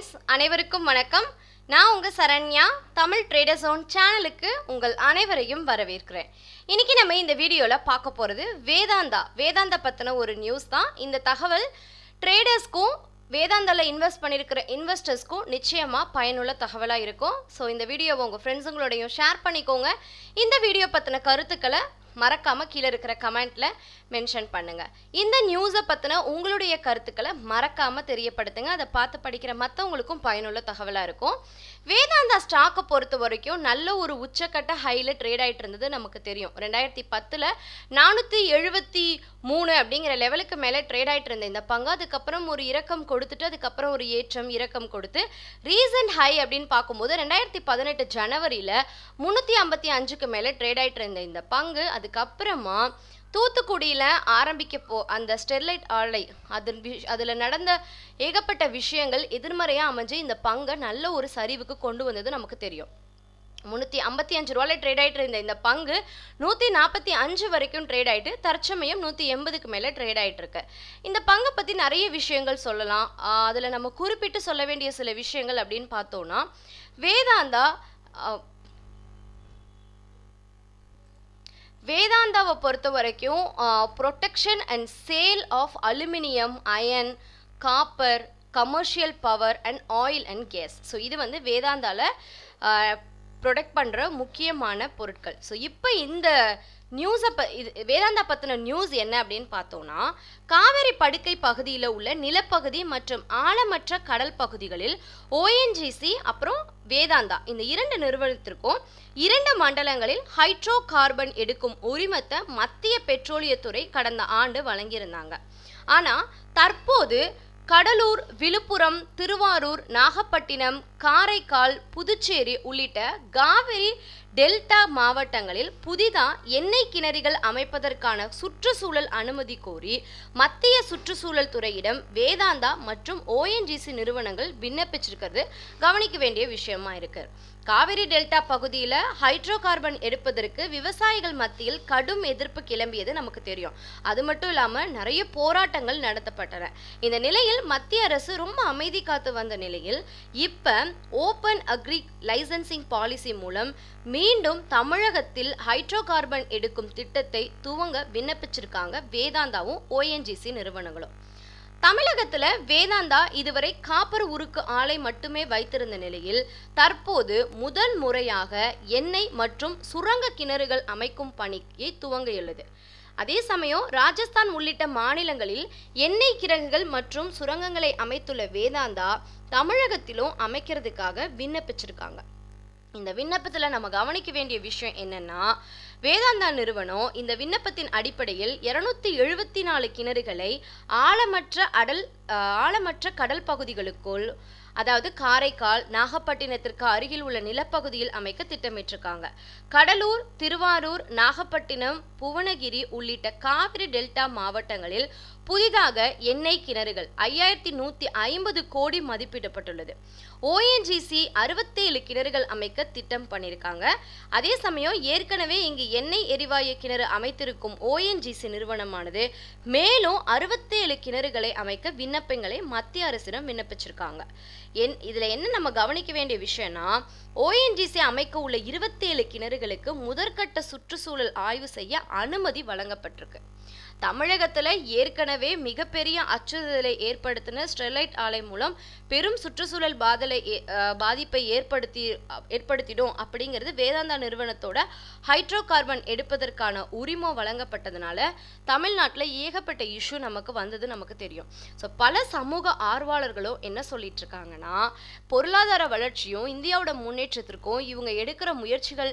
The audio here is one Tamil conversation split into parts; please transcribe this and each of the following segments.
ட்ரேடர்ஸ் அனைவருக்கும் வணக்கம் நான் உங்கள் சரண்யா தமிழ் ட்ரேடர் ஜோன் சேனலுக்கு உங்கள் அனைவரையும் வரவேற்கிறேன் இன்றைக்கி நம்ம இந்த வீடியோவில் பார்க்க போகிறது வேதாந்தா வேதாந்தா பற்றின ஒரு நியூஸ் தான் இந்த தகவல் ட்ரேடர்ஸ்க்கும் வேதாந்தாவில் இன்வெஸ்ட் பண்ணியிருக்கிற இன்வெஸ்டர்ஸ்க்கும் நிச்சயமாக பயனுள்ள தகவலாக இருக்கும் ஸோ இந்த வீடியோவை உங்கள் ஃப்ரெண்ட்ஸுங்களோடையும் ஷேர் பண்ணிக்கோங்க இந்த வீடியோ பற்றின கருத்துக்களை மறக்காமல் கீழே இருக்கிற கமெண்ட்டில் மென்ஷன் பண்ணுங்கள் இந்த நியூஸை பற்றின உங்களுடைய கருத்துக்களை மறக்காமல் தெரியப்படுத்துங்க அதை பார்த்து படிக்கிற மற்றவங்களுக்கும் பயனுள்ள தகவலாக இருக்கும் வேதாந்தா ஸ்டாக்கை பொறுத்த வரைக்கும் நல்ல ஒரு உச்சக்கட்ட ஹையில் ட்ரேட் ஆகிட்டு இருந்தது நமக்கு தெரியும் ரெண்டாயிரத்தி பத்தில் நானூற்றி எழுபத்தி மூணு அப்படிங்கிற லெவலுக்கு மேலே ட்ரேட் ஆகிட்டு இருந்த இந்த பங்கு அதுக்கப்புறம் ஒரு இறக்கம் கொடுத்துட்டு அதுக்கப்புறம் ஒரு ஏற்றம் இறக்கம் கொடுத்து ரீசன்ட் ஹை அப்படின்னு பார்க்கும்போது ரெண்டாயிரத்தி பதினெட்டு ஜனவரியில் முந்நூற்றி ஐம்பத்தி அஞ்சுக்கு மேலே ட்ரேட் ஆகிட்டு இருந்த இந்த பங்கு அதுக்கப்புறமா தூத்துக்குடியில் ஆரம்பிக்க போ அந்த ஸ்டெர்லைட் ஆலை அது அதில் நடந்த ஏகப்பட்ட விஷயங்கள் எதிர்மறையாக அமைஞ்சு இந்த பங்கை நல்ல ஒரு சரிவுக்கு கொண்டு வந்தது நமக்கு தெரியும் முந்நூற்றி ஐம்பத்தி அஞ்சு ரூபாயில் ட்ரேட் ஆகிட்டு இருந்த இந்த பங்கு நூற்றி நாற்பத்தி அஞ்சு வரைக்கும் ட்ரேட் ஆகிட்டு தற்சமயம் நூற்றி எண்பதுக்கு மேலே ட்ரேட் ஆகிட்டு இருக்கு இந்த பங்கை பற்றி நிறைய விஷயங்கள் சொல்லலாம் அதில் நம்ம குறிப்பிட்டு சொல்ல வேண்டிய சில விஷயங்கள் அப்படின்னு பார்த்தோன்னா வேதாந்தா வேதாந்தாவை பொறுத்த வரைக்கும் production and sale of aluminium iron copper commercial power and oil and gas so இது வந்து வேதாந்தாவில் ப்ரொடெக்ட் பண்ணுற முக்கியமான பொருட்கள் ஸோ இப்போ இந்த நியூஸை ப இது வேதாந்தா பற்றின நியூஸ் என்ன அப்படின்னு பார்த்தோம்னா காவேரி படுக்கை பகுதியில் உள்ள நிலப்பகுதி மற்றும் ஆழமற்ற கடல் பகுதிகளில் ஓஎன்ஜிசி அப்புறம் வேதாந்தா இந்த இரண்டு நிறுவனத்திற்கும் இரண்டு மண்டலங்களில் ஹைட்ரோ கார்பன் எடுக்கும் உரிமத்தை மத்திய பெட்ரோலியத்துறை கடந்த ஆண்டு வழங்கியிருந்தாங்க ஆனால் தற்போது கடலூர் விழுப்புரம் திருவாரூர் நாகப்பட்டினம் காரைக்கால் புதுச்சேரி உள்ளிட்ட காவிரி டெல்டா மாவட்டங்களில் புதிதாக எண்ணெய் கிணறுகள் அமைப்பதற்கான சுற்றுச்சூழல் அனுமதி கோரி மத்திய சுற்றுச்சூழல் துறையிடம் வேதாந்தா மற்றும் ஓஎன்ஜிசி நிறுவனங்கள் விண்ணப்பிச்சிருக்கிறது கவனிக்க வேண்டிய விஷயமா இருக்கு காவிரி டெல்டா பகுதியில் ஹைட்ரோ கார்பன் எடுப்பதற்கு விவசாயிகள் மத்தியில் கடும் எதிர்ப்பு கிளம்பியது நமக்கு தெரியும் அது மட்டும் இல்லாமல் நிறைய போராட்டங்கள் நடத்தப்பட்டன இந்த நிலையில் நிலையில் மத்திய அரசு ரொம்ப அமைதி காத்து வந்த நிலையில் இப்போ ஓப்பன் அக்ரி லைசன்சிங் பாலிசி மூலம் மீண்டும் தமிழகத்தில் ஹைட்ரோ கார்பன் எடுக்கும் திட்டத்தை துவங்க விண்ணப்பிச்சிருக்காங்க வேதாந்தாவும் ஓஎன்ஜிசி நிறுவனங்களும் தமிழகத்துல வேதாந்தா இதுவரை காப்பர் உருக்கு ஆலை மட்டுமே வைத்திருந்த நிலையில் தற்போது முதல் முறையாக எண்ணெய் மற்றும் சுரங்க கிணறுகள் அமைக்கும் பணியை துவங்கியுள்ளது அதே சமயம் ராஜஸ்தான் உள்ளிட்ட மாநிலங்களில் எண்ணெய் கிரகுகள் மற்றும் சுரங்கங்களை அமைத்துள்ள வேதாந்தா தமிழகத்திலும் அமைக்கிறதுக்காக விண்ணப்பிச்சிருக்காங்க இந்த விண்ணப்பத்தில் நம்ம கவனிக்க வேண்டிய விஷயம் என்னன்னா வேதாந்தா நிறுவனம் இந்த விண்ணப்பத்தின் அடிப்படையில் இருநூத்தி எழுபத்தி நாலு கிணறுகளை ஆழமற்ற அடல் ஆழமற்ற கடல் பகுதிகளுக்குள் அதாவது காரைக்கால் நாகப்பட்டினத்திற்கு அருகில் உள்ள நிலப்பகுதியில் அமைக்க திட்டமிட்டிருக்காங்க கடலூர் திருவாரூர் நாகப்பட்டினம் புவனகிரி உள்ளிட்ட காவிரி டெல்டா மாவட்டங்களில் புதிதாக எண்ணெய் கிணறுகள் ஐயாயிரத்தி நூற்றி ஐம்பது கோடி மதிப்பிடப்பட்டுள்ளது ஓஎன்ஜிசி அறுபத்தி ஏழு கிணறுகள் அமைக்க திட்டம் பண்ணியிருக்காங்க அதே சமயம் ஏற்கனவே இங்கு எண்ணெய் எரிவாயு கிணறு அமைத்திருக்கும் ஓஎன்ஜிசி நிறுவனமானது மேலும் அறுபத்தி ஏழு கிணறுகளை அமைக்க விண்ணப்பங்களை மத்திய அரசிடம் விண்ணப்பிச்சிருக்காங்க என் இதில் என்ன நம்ம கவனிக்க வேண்டிய விஷயம்னா ஓஎன்ஜிசி அமைக்க உள்ள இருபத்தி ஏழு கிணறுகளுக்கு முதற்கட்ட சுற்றுச்சூழல் ஆய்வு செய்ய அனுமதி வழங்கப்பட்டிருக்கு தமிழகத்தில் ஏற்கனவே மிகப்பெரிய அச்சுறுத்தலை ஏற்படுத்தின ஸ்டெர்லைட் ஆலை மூலம் பெரும் சுற்றுச்சூழல் பாதலை பாதிப்பை ஏற்படுத்தி ஏற்படுத்திடும் அப்படிங்கிறது வேதாந்தா நிறுவனத்தோட ஹைட்ரோ கார்பன் எடுப்பதற்கான உரிமம் வழங்கப்பட்டதுனால தமிழ்நாட்டில் ஏகப்பட்ட இஷ்யூ நமக்கு வந்தது நமக்கு தெரியும் ஸோ பல சமூக ஆர்வலர்களும் என்ன சொல்லிட்டு இருக்காங்கன்னா பொருளாதார வளர்ச்சியும் இந்தியாவோட முன்னேற்றத்திற்கும் இவங்க எடுக்கிற முயற்சிகள்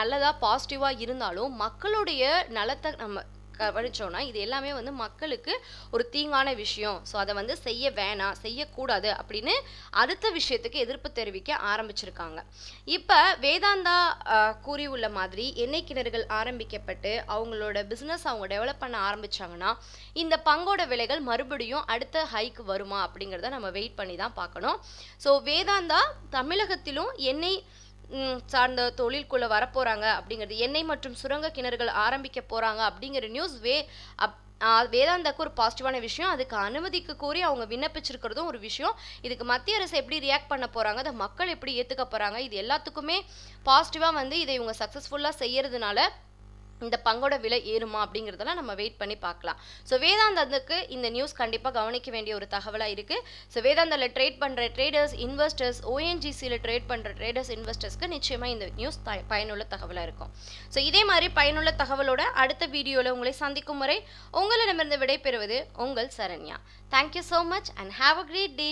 நல்லதாக பாசிட்டிவாக இருந்தாலும் மக்களுடைய நலத்தை நம்ம கவனித்தோன்னா இது எல்லாமே வந்து மக்களுக்கு ஒரு தீங்கான விஷயம் ஸோ அதை வந்து செய்ய வேணாம் செய்யக்கூடாது அப்படின்னு அடுத்த விஷயத்துக்கு எதிர்ப்பு தெரிவிக்க ஆரம்பிச்சிருக்காங்க இப்போ வேதாந்தா கூறியுள்ள மாதிரி எண்ணெய் கிணறுகள் ஆரம்பிக்கப்பட்டு அவங்களோட பிஸ்னஸ் அவங்க டெவலப் பண்ண ஆரம்பித்தாங்கன்னா இந்த பங்கோட விலைகள் மறுபடியும் அடுத்த ஹைக்கு வருமா அப்படிங்கிறத நம்ம வெயிட் பண்ணி தான் பார்க்கணும் ஸோ வேதாந்தா தமிழகத்திலும் எண்ணெய் சார்ந்த தொழில்குள்ளே வரப்போகிறாங்க அப்படிங்கிறது எண்ணெய் மற்றும் சுரங்க கிணறுகள் ஆரம்பிக்க போகிறாங்க அப்படிங்கிற நியூஸ் வே அப் வேதாந்தாக்கு ஒரு பாசிட்டிவான விஷயம் அதுக்கு அனுமதிக்கு கூறி அவங்க விண்ணப்பிச்சிருக்கிறதும் ஒரு விஷயம் இதுக்கு மத்திய அரசு எப்படி ரியாக்ட் பண்ண போகிறாங்க அதை மக்கள் எப்படி ஏற்றுக்க போகிறாங்க இது எல்லாத்துக்குமே பாசிட்டிவாக வந்து இதை இவங்க சக்ஸஸ்ஃபுல்லாக செய்கிறதுனால இந்த பங்கோட விலை ஏறுமா அப்படிங்கிறதெல்லாம் நம்ம வெயிட் பண்ணி பார்க்கலாம் ஸோ வேதாந்தத்துக்கு இந்த நியூஸ் கண்டிப்பாக கவனிக்க வேண்டிய ஒரு தகவலாக இருக்குது ஸோ வேதாந்தில் ட்ரேட் பண்ணுற ட்ரேடர்ஸ் இன்வெஸ்டர்ஸ் ஓஎன்ஜிசியில் ட்ரேட் பண்ணுற ட்ரேடர்ஸ் இன்வெஸ்டர்ஸ்க்கு நிச்சயமாக இந்த நியூஸ் த பயனுள்ள தகவலாக இருக்கும் ஸோ இதே மாதிரி பயனுள்ள தகவலோட அடுத்த வீடியோவில் உங்களை சந்திக்கும் முறை உங்களிடமிருந்து விடைபெறுவது உங்கள் Saranya thank you so much and have a great day